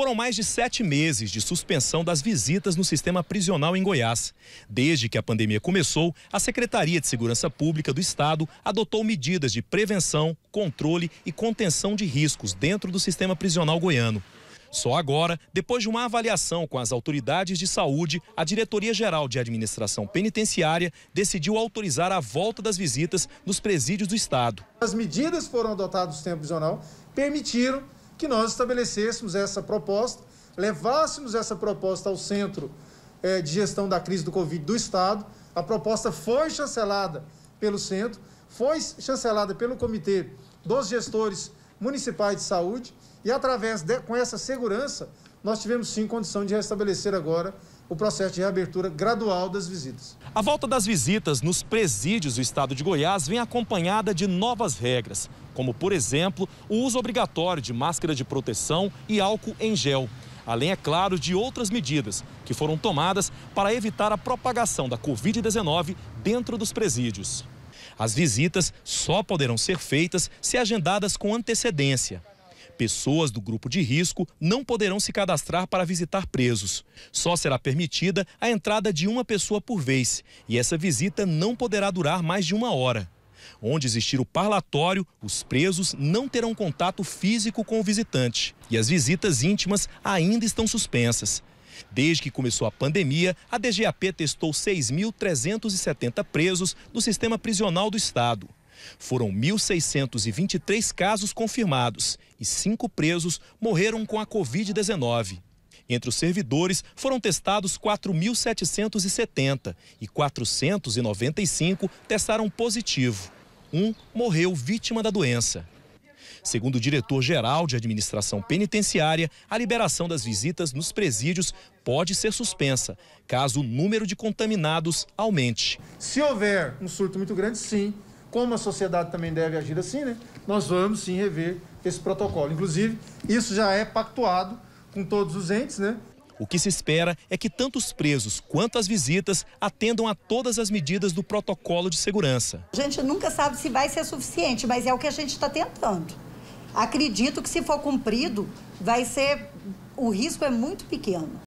Foram mais de sete meses de suspensão das visitas no sistema prisional em Goiás. Desde que a pandemia começou, a Secretaria de Segurança Pública do Estado adotou medidas de prevenção, controle e contenção de riscos dentro do sistema prisional goiano. Só agora, depois de uma avaliação com as autoridades de saúde, a Diretoria-Geral de Administração Penitenciária decidiu autorizar a volta das visitas nos presídios do Estado. As medidas foram adotadas no sistema prisional permitiram que nós estabelecêssemos essa proposta, levássemos essa proposta ao centro eh, de gestão da crise do Covid do Estado. A proposta foi chancelada pelo centro, foi chancelada pelo Comitê dos Gestores Municipais de Saúde e através de, com essa segurança nós tivemos sim condição de restabelecer agora o processo de reabertura gradual das visitas. A volta das visitas nos presídios do estado de Goiás vem acompanhada de novas regras, como, por exemplo, o uso obrigatório de máscara de proteção e álcool em gel. Além, é claro, de outras medidas que foram tomadas para evitar a propagação da Covid-19 dentro dos presídios. As visitas só poderão ser feitas se agendadas com antecedência. Pessoas do grupo de risco não poderão se cadastrar para visitar presos. Só será permitida a entrada de uma pessoa por vez e essa visita não poderá durar mais de uma hora. Onde existir o parlatório, os presos não terão contato físico com o visitante e as visitas íntimas ainda estão suspensas. Desde que começou a pandemia, a DGAP testou 6.370 presos no sistema prisional do Estado. Foram 1.623 casos confirmados e cinco presos morreram com a Covid-19. Entre os servidores, foram testados 4.770 e 495 testaram positivo. Um morreu vítima da doença. Segundo o diretor-geral de administração penitenciária, a liberação das visitas nos presídios pode ser suspensa, caso o número de contaminados aumente. Se houver um surto muito grande, sim, como a sociedade também deve agir assim, né? Nós vamos sim rever esse protocolo. Inclusive, isso já é pactuado com todos os entes, né? O que se espera é que tanto os presos quanto as visitas atendam a todas as medidas do protocolo de segurança. A gente nunca sabe se vai ser suficiente, mas é o que a gente está tentando. Acredito que se for cumprido, vai ser. O risco é muito pequeno.